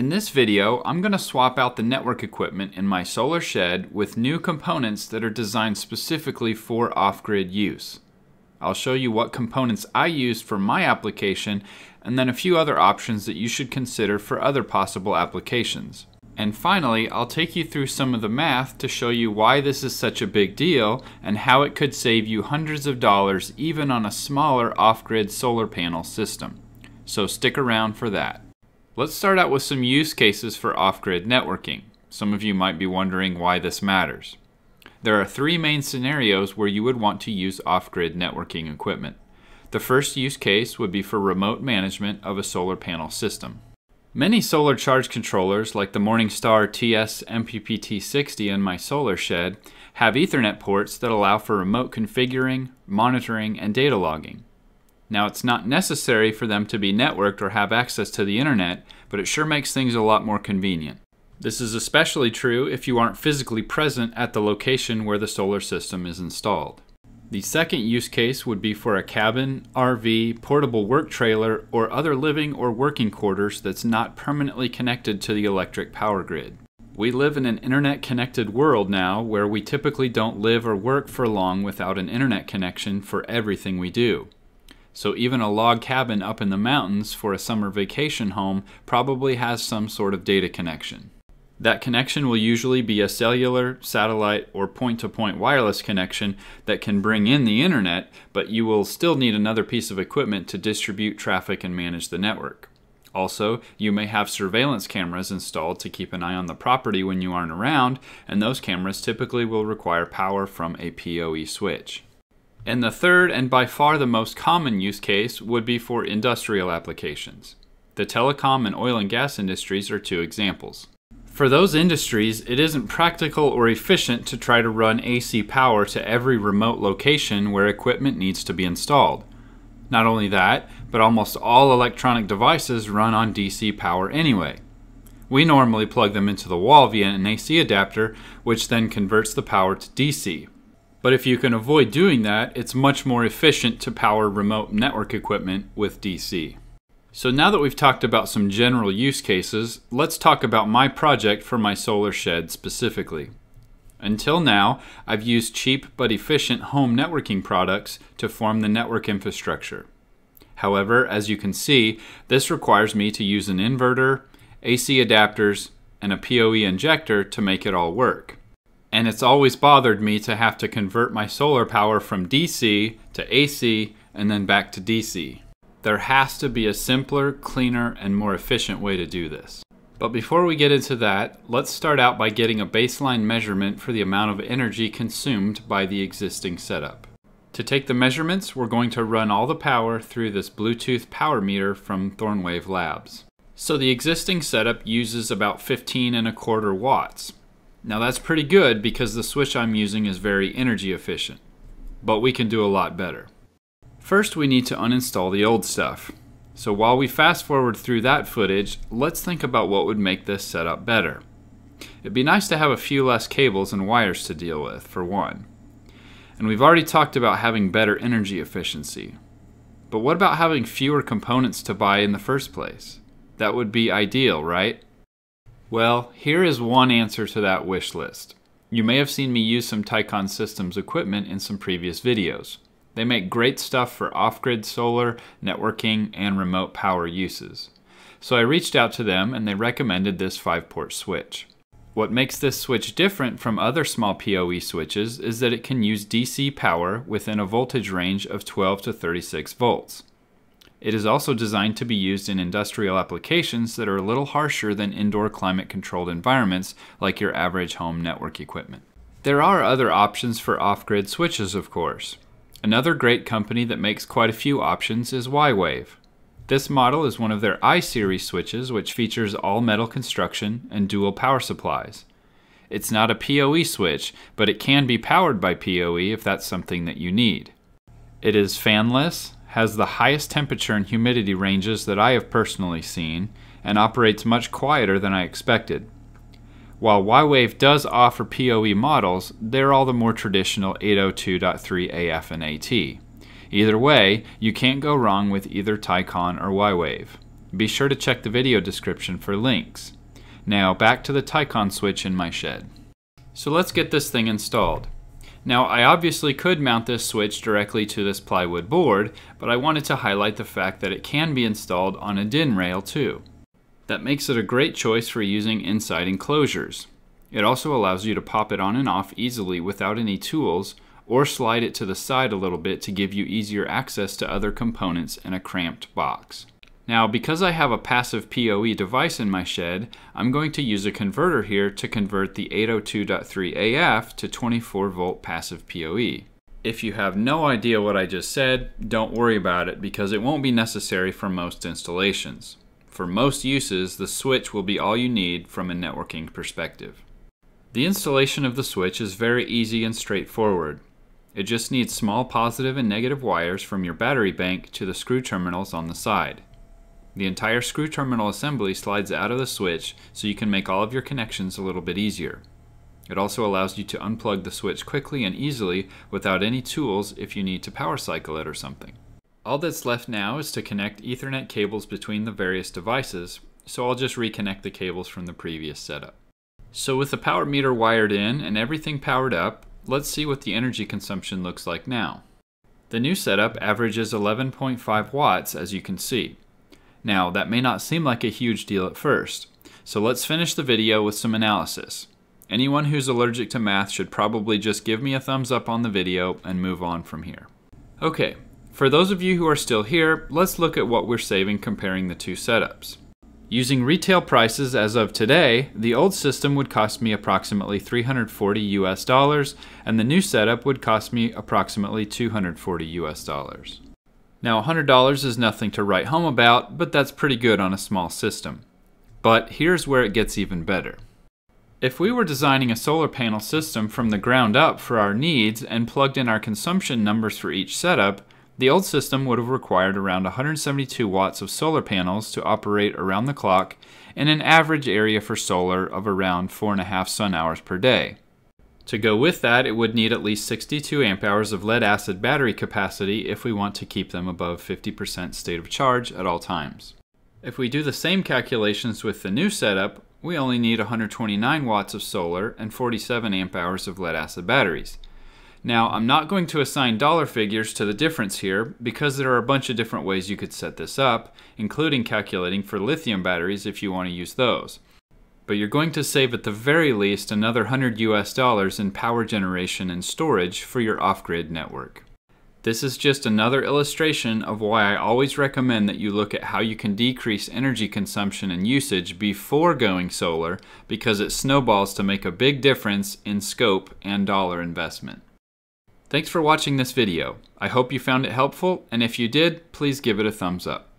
In this video, I'm going to swap out the network equipment in my solar shed with new components that are designed specifically for off-grid use. I'll show you what components I used for my application and then a few other options that you should consider for other possible applications. And finally, I'll take you through some of the math to show you why this is such a big deal and how it could save you hundreds of dollars even on a smaller off-grid solar panel system. So stick around for that. Let's start out with some use cases for off-grid networking. Some of you might be wondering why this matters. There are three main scenarios where you would want to use off-grid networking equipment. The first use case would be for remote management of a solar panel system. Many solar charge controllers, like the Morningstar TS MPPT60 in my solar shed, have Ethernet ports that allow for remote configuring, monitoring, and data logging. Now, it's not necessary for them to be networked or have access to the internet, but it sure makes things a lot more convenient. This is especially true if you aren't physically present at the location where the solar system is installed. The second use case would be for a cabin, RV, portable work trailer, or other living or working quarters that's not permanently connected to the electric power grid. We live in an internet connected world now where we typically don't live or work for long without an internet connection for everything we do. So even a log cabin up in the mountains for a summer vacation home probably has some sort of data connection. That connection will usually be a cellular, satellite, or point to point wireless connection that can bring in the internet, but you will still need another piece of equipment to distribute traffic and manage the network. Also, you may have surveillance cameras installed to keep an eye on the property when you aren't around, and those cameras typically will require power from a PoE switch. And the third and by far the most common use case would be for industrial applications. The telecom and oil and gas industries are two examples. For those industries, it isn't practical or efficient to try to run AC power to every remote location where equipment needs to be installed. Not only that, but almost all electronic devices run on DC power anyway. We normally plug them into the wall via an AC adapter, which then converts the power to DC, but if you can avoid doing that, it's much more efficient to power remote network equipment with DC. So now that we've talked about some general use cases, let's talk about my project for my solar shed specifically. Until now, I've used cheap but efficient home networking products to form the network infrastructure. However, as you can see, this requires me to use an inverter, AC adapters, and a PoE injector to make it all work and it's always bothered me to have to convert my solar power from DC to AC and then back to DC. There has to be a simpler, cleaner, and more efficient way to do this. But before we get into that, let's start out by getting a baseline measurement for the amount of energy consumed by the existing setup. To take the measurements, we're going to run all the power through this Bluetooth power meter from Thornwave Labs. So the existing setup uses about 15 and a quarter watts, now that's pretty good because the switch I'm using is very energy efficient, but we can do a lot better. First we need to uninstall the old stuff. So while we fast forward through that footage, let's think about what would make this setup better. It'd be nice to have a few less cables and wires to deal with, for one. And we've already talked about having better energy efficiency. But what about having fewer components to buy in the first place? That would be ideal, right? Well, here is one answer to that wish list. You may have seen me use some Tycon Systems equipment in some previous videos. They make great stuff for off-grid solar, networking, and remote power uses. So I reached out to them and they recommended this 5-port switch. What makes this switch different from other small PoE switches is that it can use DC power within a voltage range of 12 to 36 volts. It is also designed to be used in industrial applications that are a little harsher than indoor climate controlled environments like your average home network equipment. There are other options for off-grid switches, of course. Another great company that makes quite a few options is Y-Wave. This model is one of their I-series switches which features all-metal construction and dual power supplies. It's not a PoE switch, but it can be powered by PoE if that's something that you need. It is fanless, has the highest temperature and humidity ranges that I have personally seen and operates much quieter than I expected. While YWave does offer PoE models, they're all the more traditional 802.3 AF and AT. Either way, you can't go wrong with either Tycon or YWave. Be sure to check the video description for links. Now back to the Tycon switch in my shed. So let's get this thing installed. Now I obviously could mount this switch directly to this plywood board, but I wanted to highlight the fact that it can be installed on a DIN rail too. That makes it a great choice for using inside enclosures. It also allows you to pop it on and off easily without any tools, or slide it to the side a little bit to give you easier access to other components in a cramped box. Now, because I have a passive PoE device in my shed, I'm going to use a converter here to convert the 802.3 AF to 24 volt passive PoE. If you have no idea what I just said, don't worry about it because it won't be necessary for most installations. For most uses, the switch will be all you need from a networking perspective. The installation of the switch is very easy and straightforward. It just needs small positive and negative wires from your battery bank to the screw terminals on the side. The entire screw terminal assembly slides out of the switch so you can make all of your connections a little bit easier. It also allows you to unplug the switch quickly and easily without any tools if you need to power cycle it or something. All that's left now is to connect Ethernet cables between the various devices, so I'll just reconnect the cables from the previous setup. So with the power meter wired in and everything powered up, let's see what the energy consumption looks like now. The new setup averages 11.5 watts as you can see, now, that may not seem like a huge deal at first, so let's finish the video with some analysis. Anyone who's allergic to math should probably just give me a thumbs up on the video and move on from here. Okay, for those of you who are still here, let's look at what we're saving comparing the two setups. Using retail prices as of today, the old system would cost me approximately 340 US dollars and the new setup would cost me approximately 240 US dollars. Now $100 is nothing to write home about, but that's pretty good on a small system. But here's where it gets even better. If we were designing a solar panel system from the ground up for our needs and plugged in our consumption numbers for each setup, the old system would have required around 172 watts of solar panels to operate around the clock in an average area for solar of around 4.5 sun hours per day. To go with that, it would need at least 62 amp hours of lead acid battery capacity if we want to keep them above 50% state of charge at all times. If we do the same calculations with the new setup, we only need 129 watts of solar and 47 amp hours of lead acid batteries. Now, I'm not going to assign dollar figures to the difference here because there are a bunch of different ways you could set this up, including calculating for lithium batteries if you want to use those but you're going to save at the very least another 100 US dollars in power generation and storage for your off-grid network. This is just another illustration of why I always recommend that you look at how you can decrease energy consumption and usage before going solar because it snowballs to make a big difference in scope and dollar investment. Thanks for watching this video. I hope you found it helpful, and if you did, please give it a thumbs up.